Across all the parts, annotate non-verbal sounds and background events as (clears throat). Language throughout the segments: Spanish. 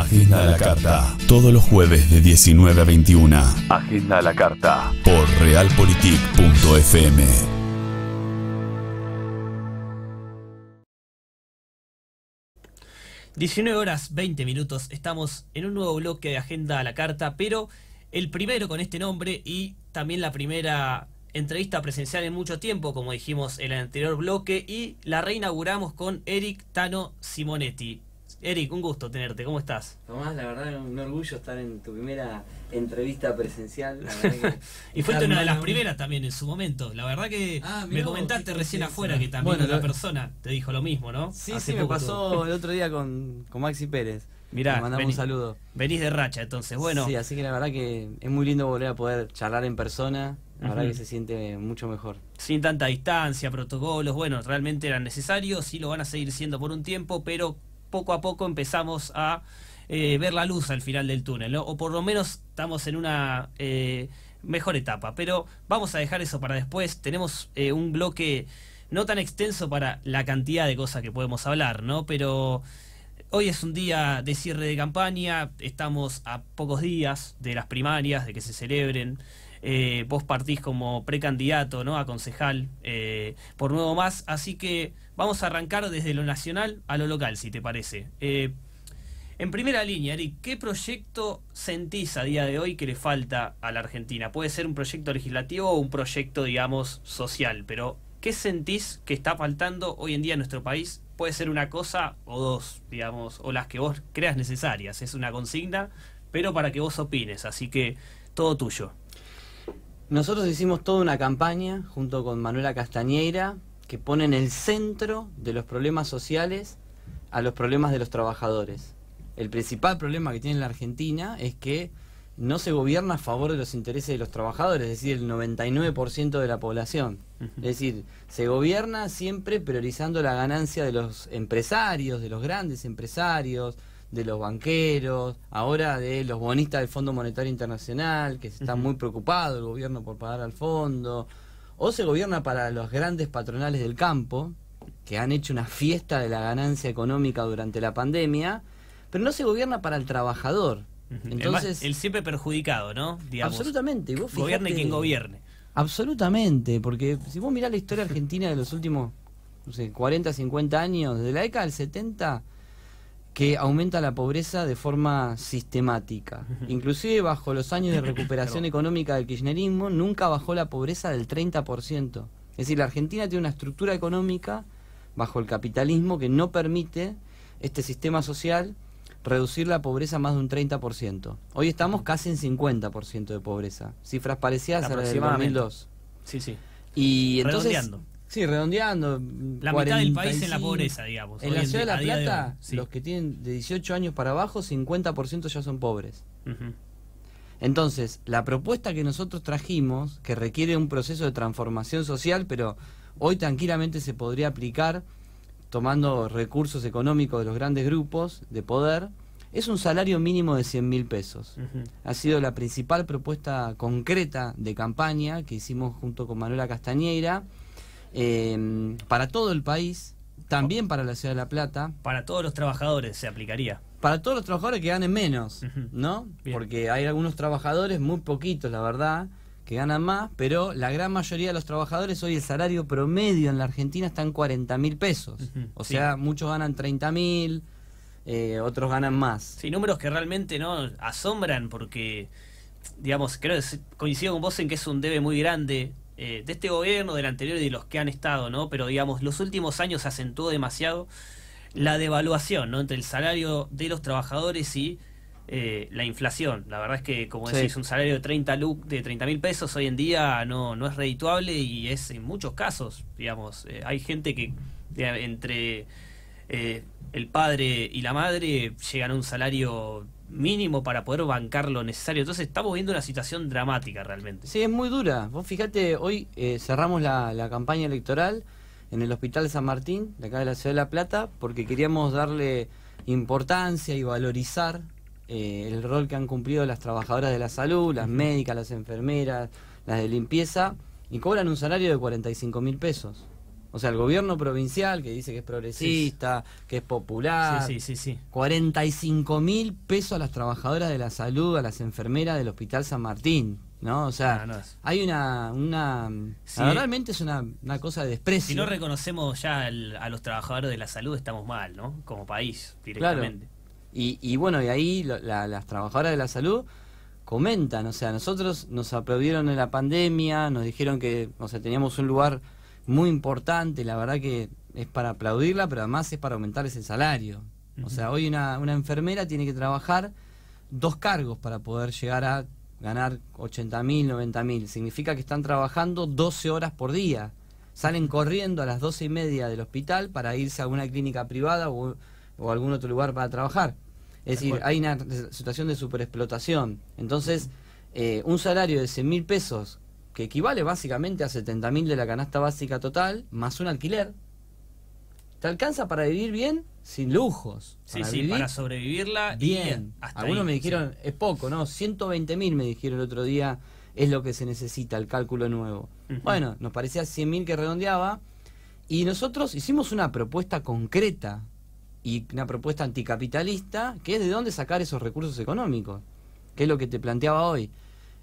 Agenda a la Carta. Todos los jueves de 19 a 21. Agenda a la Carta. Por realpolitik.fm. ...19 horas 20 minutos... ...estamos en un nuevo bloque de Agenda a la Carta... ...pero el primero con este nombre... ...y también la primera entrevista presencial en mucho tiempo, como dijimos en el anterior bloque, y la reinauguramos con Eric Tano Simonetti. Eric, un gusto tenerte, ¿cómo estás? Tomás, la verdad, un orgullo estar en tu primera entrevista presencial. (laughs) y fuiste una de las primeras también en su momento. La verdad que ah, me comentaste recién afuera que también bueno, otra persona te dijo lo mismo, ¿no? Sí, sí, me pasó el otro día con, con Maxi Pérez. Mirá, mandamos un saludo. Venís de racha, entonces, bueno. Sí, así que la verdad que es muy lindo volver a poder charlar en persona. La verdad que se siente mucho mejor. Sin tanta distancia, protocolos, bueno, realmente eran necesarios, y lo van a seguir siendo por un tiempo, pero poco a poco empezamos a eh, ver la luz al final del túnel, ¿no? o por lo menos estamos en una eh, mejor etapa. Pero vamos a dejar eso para después. Tenemos eh, un bloque no tan extenso para la cantidad de cosas que podemos hablar, ¿no? Pero Hoy es un día de cierre de campaña, estamos a pocos días de las primarias, de que se celebren. Eh, vos partís como precandidato ¿no? a concejal eh, por Nuevo Más, así que vamos a arrancar desde lo nacional a lo local, si te parece. Eh, en primera línea, Ari, ¿qué proyecto sentís a día de hoy que le falta a la Argentina? Puede ser un proyecto legislativo o un proyecto, digamos, social, pero ¿qué sentís que está faltando hoy en día en nuestro país puede ser una cosa o dos, digamos, o las que vos creas necesarias. Es una consigna, pero para que vos opines. Así que todo tuyo. Nosotros hicimos toda una campaña junto con Manuela Castañeira que pone en el centro de los problemas sociales a los problemas de los trabajadores. El principal problema que tiene la Argentina es que no se gobierna a favor de los intereses de los trabajadores, es decir, el 99% de la población. Es decir, se gobierna siempre priorizando la ganancia de los empresarios, de los grandes empresarios, de los banqueros, ahora de los bonistas del Fondo Monetario Internacional, que están muy preocupados, el gobierno por pagar al fondo, o se gobierna para los grandes patronales del campo, que han hecho una fiesta de la ganancia económica durante la pandemia, pero no se gobierna para el trabajador entonces, el, siempre perjudicado, ¿no? Digamos, absolutamente. gobierne quien gobierne. Absolutamente, porque si vos mirás la historia argentina de los últimos no sé, 40, 50 años, de la década del 70, que aumenta la pobreza de forma sistemática. Inclusive bajo los años de (coughs) recuperación económica del kirchnerismo, nunca bajó la pobreza del 30%. Es decir, la Argentina tiene una estructura económica bajo el capitalismo que no permite este sistema social reducir la pobreza más de un 30%. Hoy estamos casi en 50% de pobreza. Cifras parecidas a las del 2002. Sí, sí. Y redondeando. Sí, redondeando. La mitad del país en la pobreza, digamos. En la ciudad de La Plata, los que tienen de 18 años para abajo, 50% ya son pobres. Entonces, la propuesta que nosotros trajimos, que requiere un proceso de transformación social, pero hoy tranquilamente se podría aplicar tomando recursos económicos de los grandes grupos de poder, es un salario mínimo de 100 mil pesos. Ha sido la principal propuesta concreta de campaña que hicimos junto con Manuela Castañeira em, para todo el país, también para la ciudad de La Plata. Para todos los trabajadores se aplicaría. Para todos los trabajadores que ganen menos, ¿no? Porque hay algunos trabajadores, muy poquitos, la verdad, que ganan más, pero la gran mayoría de los trabajadores hoy el salario promedio en la Argentina está en 40 mil pesos. o sea, muchos ganan 30 mil, eh, otros ganan más. Sí, números que realmente no asombran porque, digamos, creo coincido con vos en que es un debe muy grande eh, de este gobierno, del anterior y de los que han estado, ¿no? Pero, digamos, los últimos años se acentuó demasiado la devaluación, ¿no? Entre el salario de los trabajadores y eh, la inflación. La verdad es que, como decís, un salario de 30 de 30 mil pesos hoy en día no, es redituable y es en muchos casos, digamos, eh, hay gente que entre eh, el padre y la madre llegan a un salario mínimo para poder bancar lo necesario. Entonces estamos viendo una situación dramática realmente. Sí, es muy dura. Vos fijate, hoy cerramos la, la campaña electoral en el Hospital San Martín, de acá de la Ciudad de La Plata, porque queríamos darle importancia y valorizar eh, el rol que han cumplido las trabajadoras de la salud, las médicas, las enfermeras, las de limpieza, y cobran un salario de 45 mil pesos. O sea, el gobierno provincial que dice que es progresista, que es popular. 45 mil pesos a las trabajadoras de la salud, a las enfermeras del Hospital San Martín. ¿no? O sea, ah, hay una... una Realmente es una, cosa de desprecio. Si no reconocemos ya a los trabajadores de la salud, estamos mal, ¿no? Como país, directamente. Y, bueno, y ahí las trabajadoras de la salud comentan, o sea, nosotros nos aplaudieron en la pandemia, nos dijeron que, o sea, teníamos un lugar muy importante, la verdad que es para aplaudirla, pero además es para aumentar ese salario. O sea, hoy una, enfermera tiene que trabajar dos cargos para poder llegar a ganar 80 mil, 90 mil. Significa que están trabajando 12 horas por día. Salen corriendo a las 12 y media del hospital para irse a alguna clínica privada o, o algún otro lugar para trabajar. Es decir, hay una situación de superexplotación. Entonces, eh, un salario de 100 mil pesos, que equivale básicamente a 70 mil de la canasta básica total, más un alquiler, te alcanza para vivir bien sin lujos. Sí, para sí, para sobrevivirla bien. hasta Algunos me dijeron, es poco, ¿no? 120 mil me dijeron el otro día, es lo que se necesita, el cálculo nuevo. Bueno, nos parecía 100 mil que redondeaba. Y nosotros hicimos una propuesta concreta y una propuesta anticapitalista, que es de dónde sacar esos recursos económicos, que es lo que te planteaba hoy.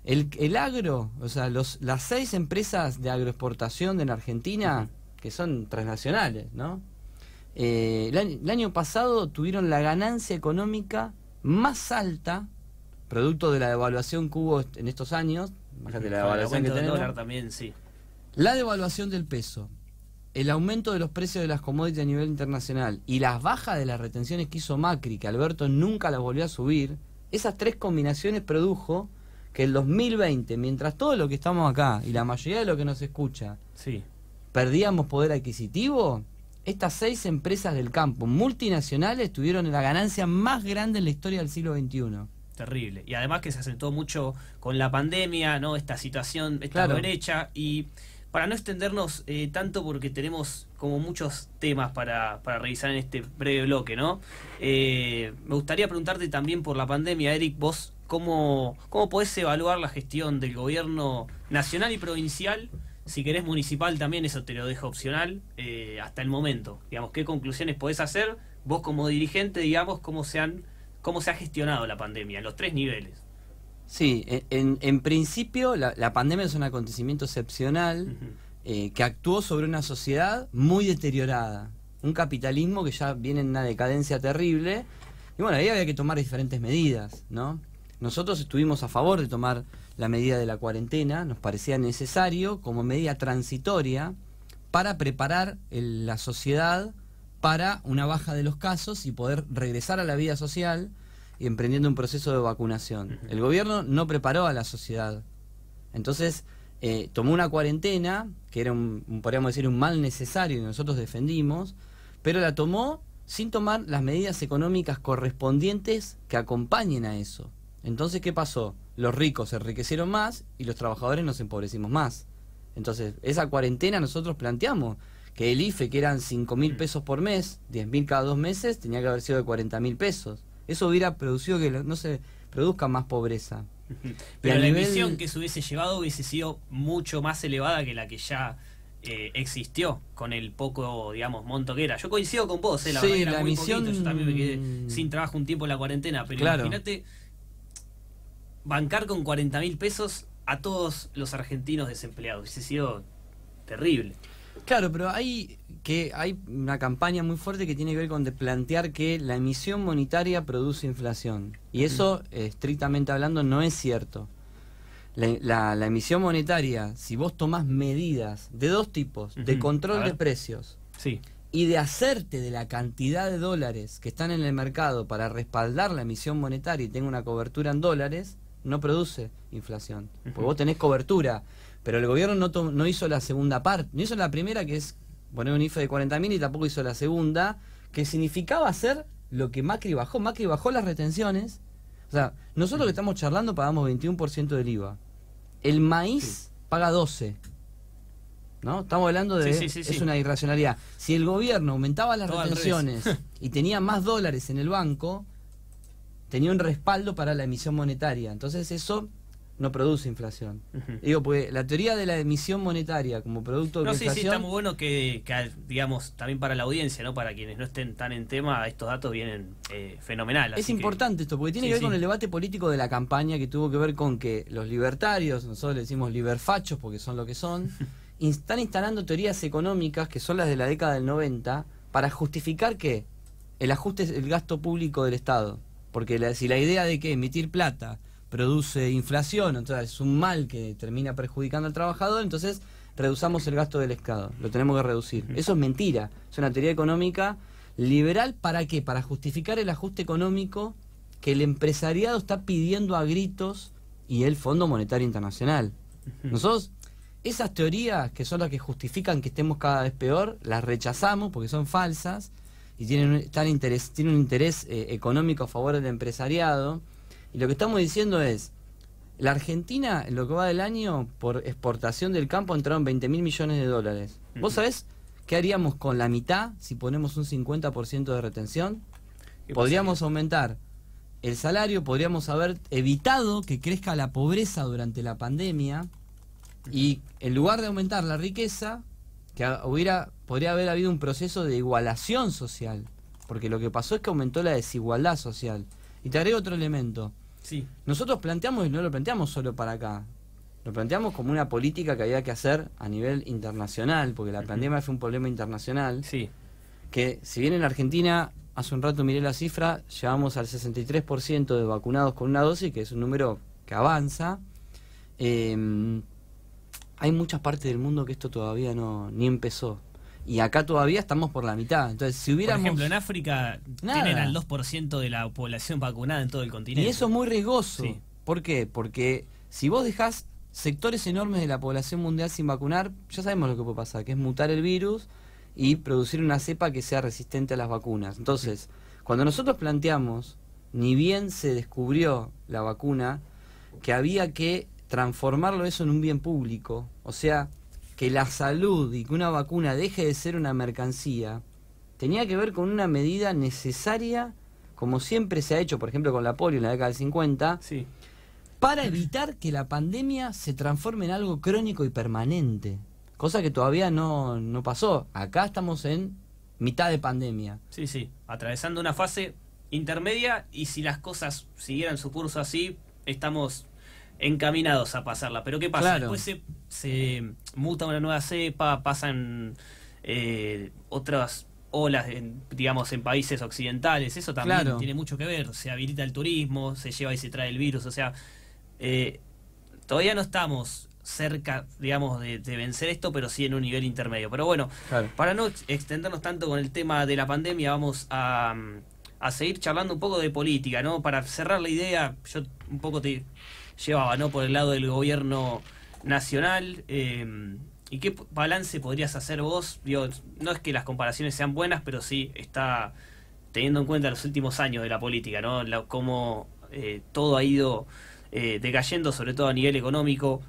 El, agro, o sea, los, las seis empresas de agroexportación de la Argentina, que son transnacionales, ¿no? Eh, el, año, pasado tuvieron la ganancia económica más alta, producto de la devaluación que hubo en estos años, La devaluación del peso, el aumento de los precios de las commodities a nivel internacional y las bajas de las retenciones que hizo Macri, que Alberto nunca las volvió a subir, esas tres combinaciones produjo que el 2020, mientras todo lo que estamos acá y la mayoría de lo que nos escucha, sí. perdíamos poder adquisitivo, estas seis empresas del campo multinacionales tuvieron la ganancia más grande en la historia del siglo XXI terrible. Y además que se acentuó mucho con la pandemia, ¿no? Esta situación, esta brecha. Y para no extendernos eh, tanto porque tenemos como muchos temas para, para revisar en este breve bloque, ¿no? Eh, me gustaría preguntarte también por la pandemia, Eric, vos cómo, cómo podés evaluar la gestión del gobierno nacional y provincial, si querés municipal también, eso te lo dejo opcional, eh, hasta el momento. Digamos, ¿qué conclusiones podés hacer vos como dirigente, digamos, cómo se, han, cómo se ha gestionado la pandemia en los tres niveles? Sí, e, en, principio la, pandemia es un acontecimiento excepcional eh, que actuó sobre una sociedad muy deteriorada, un capitalismo que ya viene en una decadencia terrible, y bueno, ahí había que tomar diferentes medidas, ¿no? Nosotros estuvimos a favor de tomar la medida de la cuarentena, nos parecía necesario como medida transitoria para preparar la sociedad para una baja de los casos y poder regresar a la vida social emprendiendo un proceso de vacunación. El gobierno no preparó a la sociedad. Entonces, eh, tomó una cuarentena, que era un, podríamos decir, un mal necesario y nosotros defendimos, pero la tomó sin tomar las medidas económicas correspondientes que acompañen a eso. Entonces, ¿qué pasó? Los ricos se enriquecieron más y los trabajadores nos empobrecimos más. Entonces, esa cuarentena nosotros planteamos que el IFE, que eran 5 mil mm. pesos por mes, 10 mil cada dos meses, tenía que haber sido de 40 mil pesos. Eso hubiera producido que no se produzca más pobreza. Pero la inversión emisión que se hubiese llevado hubiese sido mucho más elevada que la que ya eh, existió con el poco, digamos, monto que era. Yo coincido con vos, eh, la verdad, era muy Yo también me quedé sin mm. trabajo un tiempo en la cuarentena, pero imagínate bancar con 40 mil pesos a todos los argentinos desempleados. Hubiese sido terrible. Claro, pero hay que hay una campaña muy fuerte que tiene que ver con de plantear que la emisión monetaria produce inflación. Y eso, estrictamente hablando, no es cierto. La, emisión monetaria, si vos tomás medidas de dos tipos, de control de precios sí. y de hacerte de la cantidad de dólares que están en el mercado para respaldar la emisión monetaria y tenga una cobertura en dólares, no produce inflación. Porque vos tenés cobertura pero el gobierno no, hizo la segunda parte, no hizo la primera que es poner un IFE de 40.000 y tampoco hizo la segunda, que significaba hacer lo que Macri bajó. Macri bajó las retenciones. O sea, nosotros que estamos charlando pagamos 21% del IVA. El maíz paga 12%. ¿No? Estamos hablando de. es una irracionalidad. Si el gobierno aumentaba las retenciones y tenía más dólares en el banco, tenía un respaldo para la emisión monetaria. Entonces, eso no produce inflación. Digo, pues la teoría de la emisión monetaria como producto de No sé si está muy bueno que, digamos, también para la audiencia, ¿no? Para quienes no estén tan en tema, estos datos vienen eh, fenomenal. Es importante esto, porque tiene que ver con el debate político de la campaña que tuvo que ver con que los libertarios, nosotros le decimos liberfachos porque son lo que son, (laughs) están instalando teorías económicas que son las de la década del 90 para justificar que el ajuste es el gasto público del Estado. Porque si la idea de que emitir plata produce inflación, entonces es un mal que termina perjudicando al trabajador, entonces reduzamos el gasto del Estado, lo tenemos que reducir. Eso es mentira, es una teoría económica liberal para qué? Para justificar el ajuste económico que el empresariado está pidiendo a gritos y el Fondo Monetario Internacional. Nosotros esas teorías que son las que justifican que estemos cada vez peor, las rechazamos porque son falsas y tienen, interés, un interés eh, económico a favor del empresariado. Y lo que estamos diciendo es, la Argentina, en lo que va del año, por exportación del campo entraron 20 mil millones de dólares. ¿Vos sabés qué haríamos con la mitad si ponemos un 50% de retención? Podríamos aumentar el salario, podríamos haber evitado que crezca la pobreza durante la pandemia y en lugar de aumentar la riqueza, que hubiera, podría haber habido un proceso de igualación social, porque lo que pasó es que aumentó la desigualdad social. Y te agrego otro elemento. Sí. Nosotros planteamos, y no lo planteamos solo para acá, lo planteamos como una política que había que hacer a nivel internacional, porque la pandemia fue un problema internacional. Sí. Que si bien en Argentina, hace un rato miré la cifra, llevamos al 63% de vacunados con una dosis, que es un número que avanza. Em, hay muchas partes del mundo que esto todavía no ni empezó y acá todavía estamos por la mitad. Entonces, si hubiera Por ejemplo, en África tienen al 2% de la población vacunada en todo el continente. Y eso es muy riesgoso. ¿Por qué? Porque si vos dejás sectores enormes de la población mundial sin vacunar, ya sabemos lo que puede pasar, que es mutar el virus y producir una cepa que sea resistente a las vacunas. Entonces, cuando nosotros planteamos, ni bien se descubrió la vacuna, que había que transformarlo eso en un bien público. O sea, que la salud y que una vacuna deje de ser una mercancía tenía que ver con una medida necesaria, como siempre se ha hecho, por ejemplo, con la polio en la década del 50, para evitar que la pandemia se transforme en algo crónico y permanente, cosa que todavía no, no pasó. Acá estamos en mitad de pandemia. Sí, sí, atravesando una fase intermedia y si las cosas siguieran su curso así, estamos encaminados a pasarla. Pero ¿qué pasa? Después se, muta una nueva cepa, pasan eh, otras olas, digamos, en países occidentales. Eso también tiene mucho que ver. Se habilita el turismo, se lleva y se trae el virus. O sea, eh, todavía no estamos cerca, digamos, de, vencer esto, pero sí en un nivel intermedio. Pero bueno, para no extendernos tanto con el tema de la pandemia, vamos a, a seguir charlando un poco de política, ¿no? Para cerrar la idea, yo un poco te llevaba ¿no? por el lado del gobierno nacional. Eh, ¿Y qué balance podrías hacer vos? no es que las comparaciones sean buenas, pero sí está teniendo en cuenta los últimos años de la política, ¿no? cómo eh, todo ha ido eh, decayendo, sobre todo a nivel económico.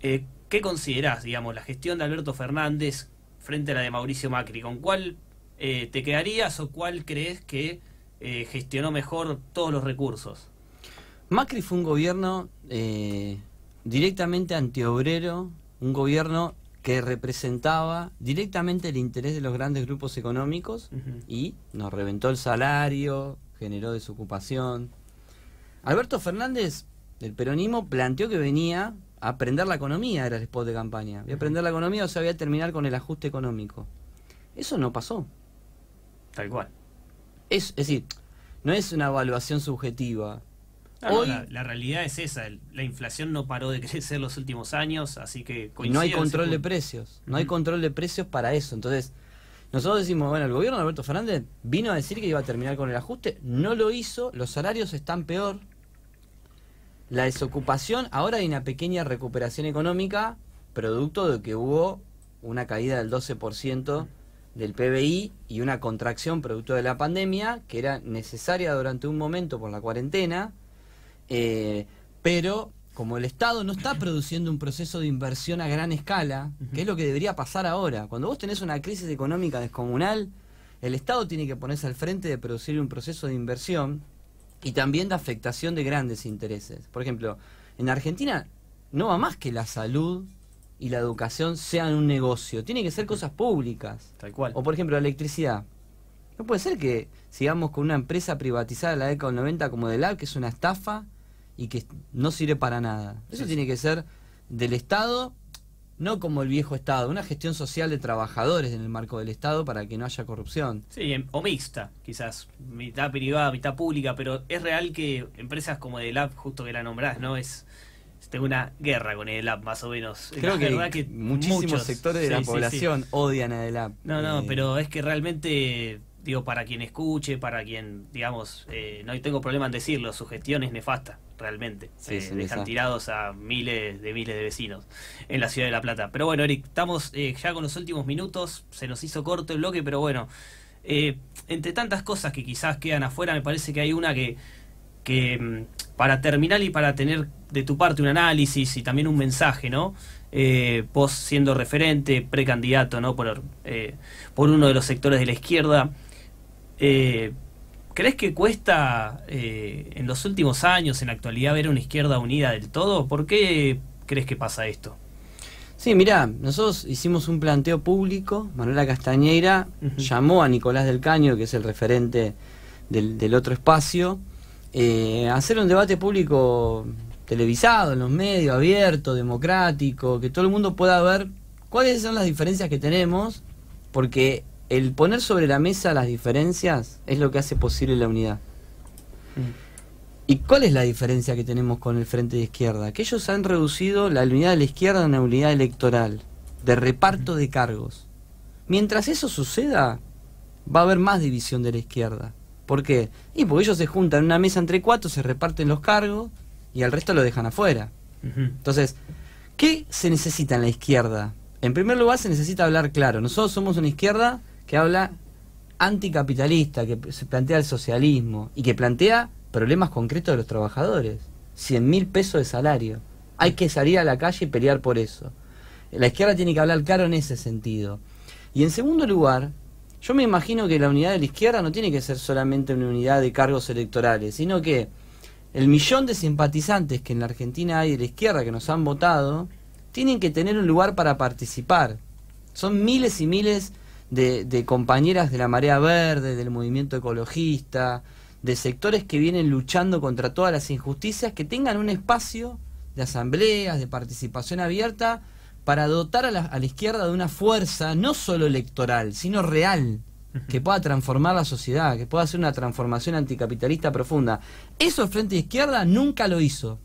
¿Qué considerás, digamos, la gestión de Alberto Fernández frente a la de Mauricio Macri? ¿Con cuál te quedarías o cuál crees que gestionó mejor todos los recursos? Macri fue un gobierno eh, directamente antiobrero, un gobierno que representaba directamente el interés de los grandes grupos económicos y nos reventó el salario, generó desocupación. Alberto Fernández, del peronismo, planteó que venía a aprender la economía, era el spot de campaña. Voy a aprender la economía o se voy a terminar con el ajuste económico. Eso no pasó. Tal cual. Es, es decir, no es una evaluación subjetiva la, realidad es esa, la inflación no paró de crecer los últimos años, así que... Y no hay control de precios, no hay mm. control de precios para eso. Entonces, nosotros decimos, bueno, el gobierno de Alberto Fernández vino a decir que iba a terminar con el ajuste, no lo hizo, los salarios están peor, la desocupación, ahora hay una pequeña recuperación económica, producto de que hubo una caída del 12% del PBI y una contracción producto de la pandemia, que era necesaria durante un momento por la cuarentena, eh, pero como el Estado no está produciendo un proceso de inversión a gran escala, que es lo que debería pasar ahora, cuando vos tenés una crisis económica descomunal, el Estado tiene que ponerse al frente de producir un proceso de inversión y también de afectación de grandes intereses. Por ejemplo, en Argentina no va más que la salud y la educación sean un negocio, Tiene que ser cosas públicas. Tal cual. O por ejemplo, la electricidad. No puede ser que sigamos con una empresa privatizada de la década del 90 como Delab, que es una estafa, y que no sirve para nada. Eso tiene que ser del Estado, no como el viejo Estado, una gestión social de trabajadores en el marco del Estado para que no haya corrupción. Sí, o mixta, quizás, mitad privada, mitad pública, pero es real que empresas como EDELAB, justo que la nombrás, ¿no? Es tengo una guerra con EDELAB más o menos. Creo que, que muchísimos sectores de la población odian a EDELAB. No, no, eh, pero es que realmente digo, para quien escuche, para quien, digamos, eh, no tengo problema en decirlo, su gestión es nefasta, realmente. Eh, dejan tirados a miles de miles de vecinos en la ciudad de La Plata. Pero bueno, Eric, estamos eh, ya con los últimos minutos, se nos hizo corto el bloque, pero bueno, entre tantas cosas que quizás quedan afuera, me parece que hay una que, que mm, para terminar y para tener de tu parte un análisis y también un mensaje, ¿no? Eh, vos siendo referente, precandidato, ¿no? Por, por uno de los sectores de la izquierda. Eh, ¿Crees que cuesta eh, en los últimos años, en la actualidad, ver una izquierda unida del todo? ¿Por qué crees que pasa esto? Sí, mira nosotros hicimos un planteo público, Manuela Castañeira llamó a Nicolás del Caño, que es el referente del, otro espacio, eh, a hacer un debate público televisado, en los medios, abierto, democrático, que todo el mundo pueda ver cuáles son las diferencias que tenemos, porque el poner sobre la mesa las diferencias es lo que hace posible la unidad. Mm. ¿Y cuál es la diferencia que tenemos con el Frente de Izquierda? Que ellos han reducido la unidad de la izquierda a una unidad electoral, de reparto de cargos. Mientras eso suceda, va a haber más división de la izquierda. ¿Por qué? Y porque ellos se juntan en una mesa entre cuatro, se reparten los cargos y al resto lo dejan afuera. Entonces, ¿qué se necesita en la izquierda? En primer lugar, se necesita hablar claro. Nosotros somos una izquierda que habla anticapitalista, que se plantea el socialismo y que plantea problemas concretos de los trabajadores. 100 mil pesos de salario. Hay que salir a la calle y pelear por eso. La izquierda tiene que hablar claro en ese sentido. Y en segundo lugar, yo me imagino que la unidad de la izquierda no tiene que ser solamente una unidad de cargos electorales, sino que el millón de simpatizantes que en la Argentina hay de la izquierda que nos han votado, tienen que tener un lugar para participar. Son miles y miles de, compañeras de la Marea Verde, del movimiento ecologista, de sectores que vienen luchando contra todas las injusticias, que tengan un espacio de asambleas, de participación abierta, para dotar a la, a la, izquierda de una fuerza no solo electoral, sino real, que pueda transformar la sociedad, que pueda hacer una transformación anticapitalista profunda. Eso el Frente Izquierda nunca lo hizo.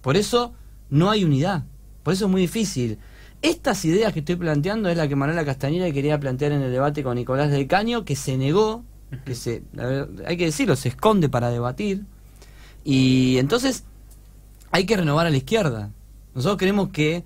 Por eso no hay unidad. Por eso es muy difícil. Estas ideas que estoy planteando es la que Manuela Castañeda quería plantear en el debate con Nicolás del Caño, que se negó, que se, hay que decirlo, se esconde para debatir. Y entonces hay que renovar a la izquierda. Nosotros queremos que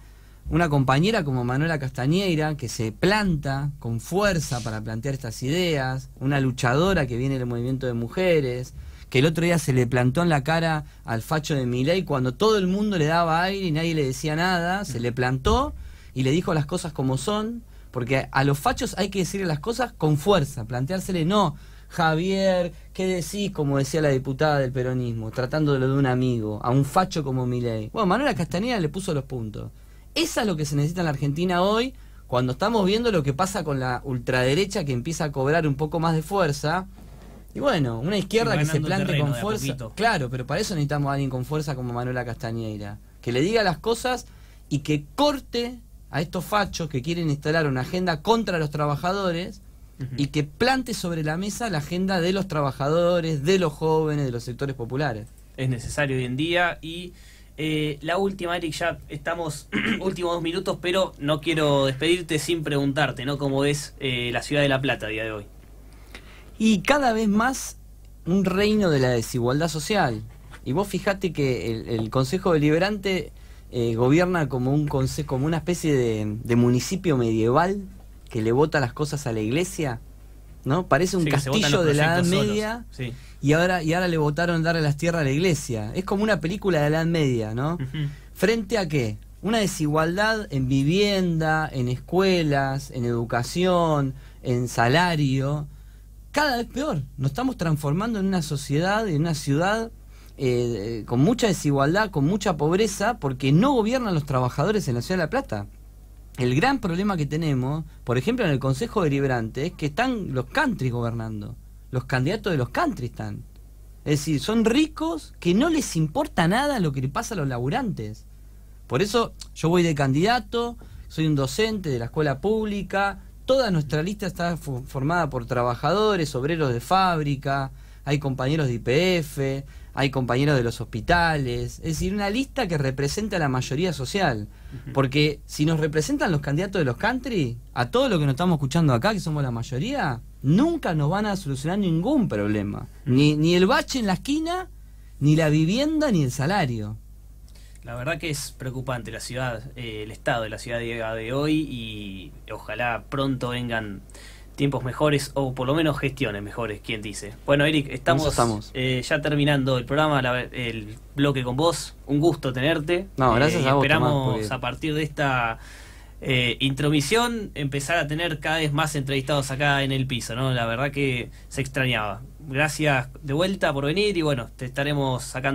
una compañera como Manuela Castañeira, que se planta con fuerza para plantear estas ideas, una luchadora que viene del movimiento de mujeres, que el otro día se le plantó en la cara al facho de Miley cuando todo el mundo le daba aire y nadie le decía nada, se le plantó y le dijo las cosas como son, porque a los fachos hay que decirle las cosas con fuerza, planteársele, no, Javier, ¿qué decís? Como decía la diputada del peronismo, tratándolo de un amigo, a un facho como Milei. Bueno, Manuela Castañeda le puso los puntos. Esa es lo que se necesita en la Argentina hoy, cuando estamos viendo lo que pasa con la ultraderecha que empieza a cobrar un poco más de fuerza. Y bueno, una izquierda que se plante con fuerza. Claro, pero para eso necesitamos a alguien con fuerza como Manuela Castañeda... Que le diga las cosas y que corte a estos fachos que quieren instalar una agenda contra los trabajadores y que plante sobre la mesa la agenda de los trabajadores, de los jóvenes, de los sectores populares. Es necesario hoy en día y eh, la última, Eric, ya estamos (clears throat) últimos dos minutos, pero no quiero despedirte sin preguntarte, ¿no? ¿Cómo es eh, la ciudad de La Plata a día de hoy? Y cada vez más un reino de la desigualdad social. Y vos fijate que el Consejo Deliberante eh, gobierna como un consejo, como una especie de, municipio medieval que le vota las cosas a la iglesia, ¿no? Parece un castillo de la Edad Media y ahora y ahora le votaron darle las tierras a la iglesia. Es como una película de la Edad Media, ¿no? Frente a qué? Una desigualdad en vivienda, en escuelas, en educación, en salario, cada vez peor. Nos estamos transformando en una sociedad, en una ciudad eh, con mucha desigualdad, con mucha pobreza, porque no gobiernan los trabajadores en la ciudad de La Plata. El gran problema que tenemos, por ejemplo, en el Consejo Deliberante, es que están los country gobernando. Los candidatos de los country están. Es decir, son ricos que no les importa nada lo que le pasa a los laburantes. Por eso yo voy de candidato, soy un docente de la escuela pública, toda nuestra lista está formada por trabajadores, obreros de fábrica, hay compañeros de IPF, hay compañeros de los hospitales, es decir, una lista que representa a la mayoría social. Porque si nos representan los candidatos de los country, a todo lo que nos estamos escuchando acá, que somos la mayoría, nunca nos van a solucionar ningún problema. ni, ni el bache en la esquina, ni la vivienda, ni el salario. La verdad que es preocupante la ciudad, eh, el estado de la ciudad de hoy y ojalá pronto vengan tiempos mejores o por lo menos gestiones mejores, quien dice. Bueno, Eric, estamos, eh, ya terminando el programa, el bloque con vos. Un gusto tenerte. No, gracias eh, a vos. Esperamos a partir de esta eh, intromisión empezar a tener cada vez más entrevistados acá en el piso, ¿no? La verdad que se extrañaba. Gracias de vuelta por venir y bueno, te estaremos sacando.